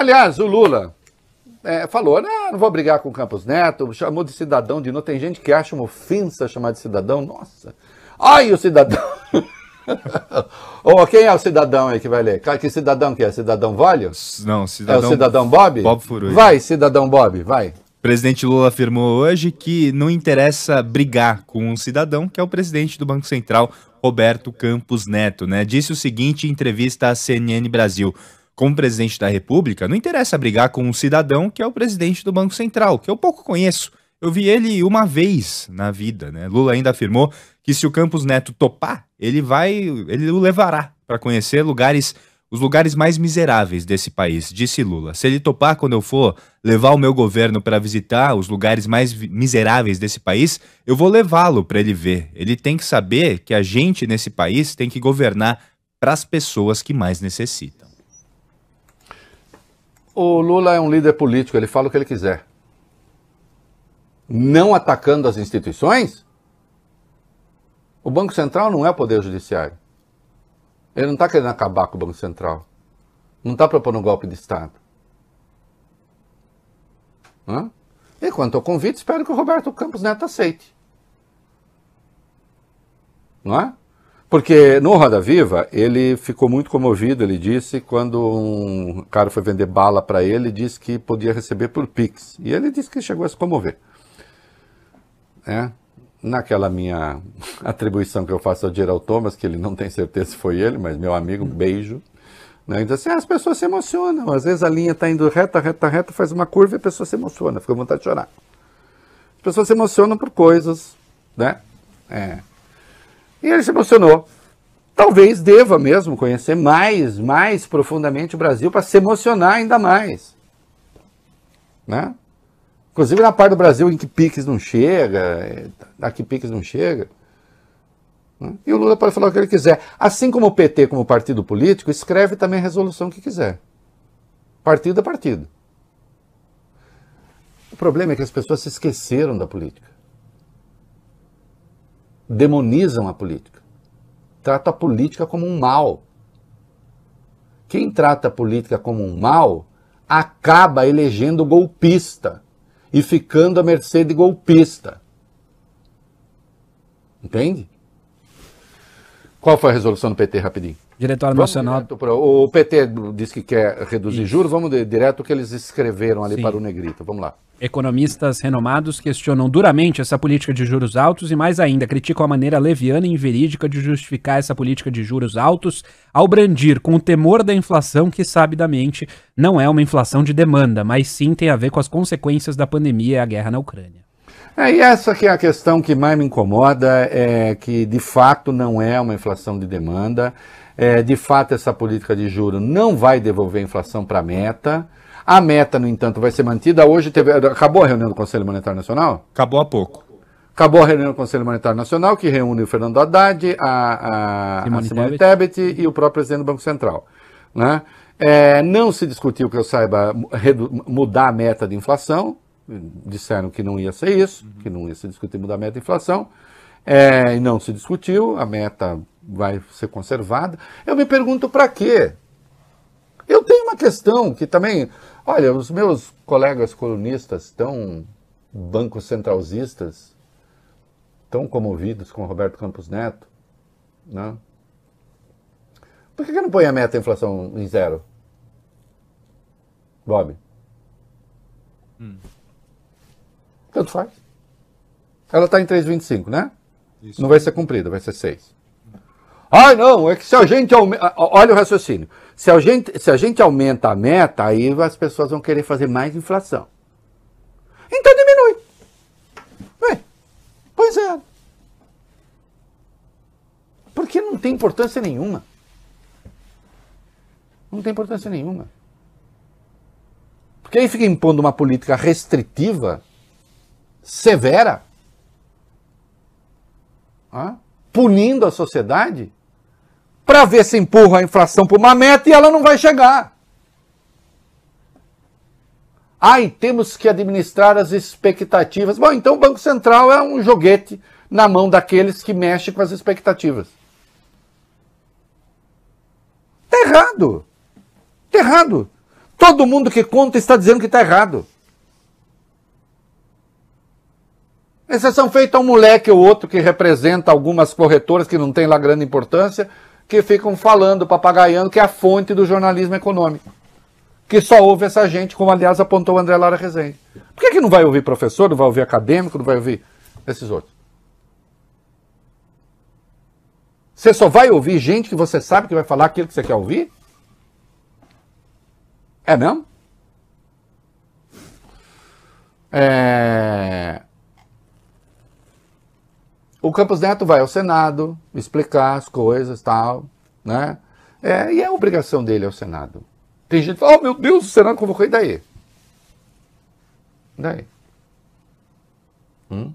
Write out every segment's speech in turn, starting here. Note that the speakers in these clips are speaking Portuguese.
Aliás, o Lula é, falou, não, não vou brigar com o Campos Neto, chamou de cidadão de novo. Tem gente que acha uma ofensa chamar de cidadão. Nossa, ai o cidadão. Ou oh, quem é o cidadão aí que vai ler? Que cidadão que é? Cidadão Valho? Não, cidadão. É o cidadão Bob? Bob Furui. Vai, cidadão Bob, vai. presidente Lula afirmou hoje que não interessa brigar com um cidadão, que é o presidente do Banco Central, Roberto Campos Neto, né? Disse o seguinte em entrevista à CNN Brasil: como presidente da República, não interessa brigar com um cidadão que é o presidente do Banco Central, que eu pouco conheço. Eu vi ele uma vez na vida, né? Lula ainda afirmou que se o Campos Neto topar, ele vai, ele o levará para conhecer lugares, os lugares mais miseráveis desse país, disse Lula. Se ele topar quando eu for levar o meu governo para visitar os lugares mais miseráveis desse país, eu vou levá-lo para ele ver. Ele tem que saber que a gente nesse país tem que governar para as pessoas que mais necessitam o Lula é um líder político, ele fala o que ele quiser. Não atacando as instituições? O Banco Central não é o Poder Judiciário. Ele não está querendo acabar com o Banco Central. Não está propondo um golpe de Estado. Hã? E quanto ao convite, espero que o Roberto Campos Neto aceite. Não é? Porque no Roda Viva, ele ficou muito comovido, ele disse, quando um cara foi vender bala para ele, disse que podia receber por Pix. E ele disse que chegou a se comover. É. Naquela minha atribuição que eu faço ao Geraldo, Thomas, que ele não tem certeza se foi ele, mas meu amigo, um beijo. Né? Então, assim, as pessoas se emocionam. Às vezes a linha está indo reta, reta, reta, faz uma curva e a pessoa se emociona, fica com vontade de chorar. As pessoas se emocionam por coisas, né? É e ele se emocionou. Talvez deva mesmo conhecer mais, mais profundamente o Brasil para se emocionar ainda mais. Né? Inclusive na parte do Brasil em que Piques não chega, é, a que Piques não chega. Né? E o Lula pode falar o que ele quiser. Assim como o PT, como partido político, escreve também a resolução que quiser. Partido a é partido. O problema é que as pessoas se esqueceram da política demonizam a política. Trata a política como um mal. Quem trata a política como um mal acaba elegendo golpista e ficando à mercê de golpista. Entende? Qual foi a resolução do PT rapidinho? Diretório vamos Nacional. o PT diz que quer reduzir Isso. juros, vamos direto o que eles escreveram ali Sim. para o Negrito. Vamos lá. Economistas renomados questionam duramente essa política de juros altos e, mais ainda, criticam a maneira leviana e inverídica de justificar essa política de juros altos ao brandir com o temor da inflação que, sabidamente, não é uma inflação de demanda, mas sim tem a ver com as consequências da pandemia e a guerra na Ucrânia. É, e essa que é a questão que mais me incomoda, é que de fato não é uma inflação de demanda, é, de fato essa política de juro não vai devolver a inflação para a meta, a meta, no entanto, vai ser mantida. Hoje teve, acabou a reunião do Conselho Monetário Nacional? Acabou há pouco. Acabou a reunião do Conselho Monetário Nacional, que reúne o Fernando Haddad, a, a Simone, a Simone Tebet. Tebet e o próprio presidente do Banco Central. Né? É, não se discutiu, que eu saiba, mudar a meta de inflação disseram que não ia ser isso, uhum. que não ia se discutir mudar a meta de inflação, é, e não se discutiu, a meta vai ser conservada. Eu me pergunto para quê? Eu tenho uma questão que também, olha, os meus colegas colunistas tão bancos centralzistas, tão comovidos com Roberto Campos Neto, né? Por que, que não põe a meta de inflação em zero? Bob? Hum. Tanto faz. Ela está em 3,25, né? Isso. Não vai ser cumprida, vai ser 6. Ai, ah, não, é que se a gente. Aumenta, olha o raciocínio. Se a, gente, se a gente aumenta a meta, aí as pessoas vão querer fazer mais inflação. Então diminui. Bem, pois é. Porque não tem importância nenhuma. Não tem importância nenhuma. Porque aí fica impondo uma política restritiva severa, ah, punindo a sociedade, para ver se empurra a inflação para uma meta e ela não vai chegar. Ai, ah, temos que administrar as expectativas. Bom, então o Banco Central é um joguete na mão daqueles que mexem com as expectativas. Está errado. Está errado. Todo mundo que conta está dizendo que está errado. Exceção feita a um moleque ou outro que representa algumas corretoras que não tem lá grande importância, que ficam falando, papagaiando, que é a fonte do jornalismo econômico. Que só ouve essa gente, como aliás apontou o André Lara Rezende. Por que, que não vai ouvir professor, não vai ouvir acadêmico, não vai ouvir esses outros? Você só vai ouvir gente que você sabe que vai falar aquilo que você quer ouvir? É mesmo? É o Campos Neto vai ao Senado explicar as coisas tal, né? É, e é obrigação dele ao Senado. Tem gente que fala, oh meu Deus, o Senado convocou, e daí? E daí? Hum?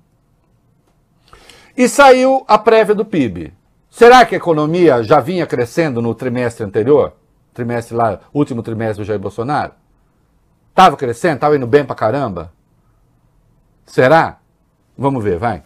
E saiu a prévia do PIB. Será que a economia já vinha crescendo no trimestre anterior? Trimestre lá, último trimestre do Jair Bolsonaro? Tava crescendo, tava indo bem pra caramba? Será? Vamos ver, vai.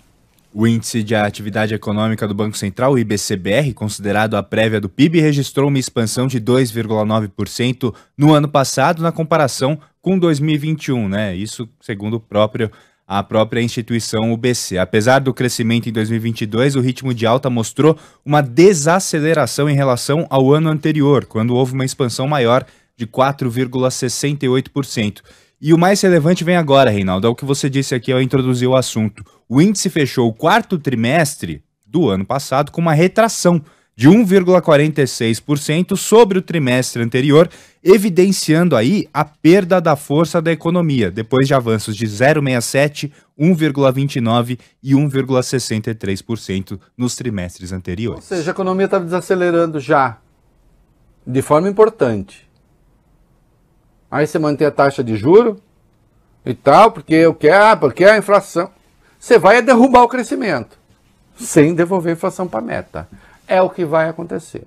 O índice de atividade econômica do Banco Central, o IBCBR, considerado a prévia do PIB, registrou uma expansão de 2,9% no ano passado na comparação com 2021, né? Isso segundo o próprio a própria instituição UBC. Apesar do crescimento em 2022, o ritmo de alta mostrou uma desaceleração em relação ao ano anterior, quando houve uma expansão maior de 4,68%. E o mais relevante vem agora, Reinaldo, é o que você disse aqui ao introduzir o assunto. O índice fechou o quarto trimestre do ano passado com uma retração de 1,46% sobre o trimestre anterior, evidenciando aí a perda da força da economia, depois de avanços de 0,67, 1,29 e 1,63% nos trimestres anteriores. Ou seja, a economia estava tá desacelerando já, de forma importante. Aí você mantém a taxa de juro e tal, porque eu quero, ah, porque a inflação. Você vai derrubar o crescimento sem devolver a inflação para a meta. É o que vai acontecer.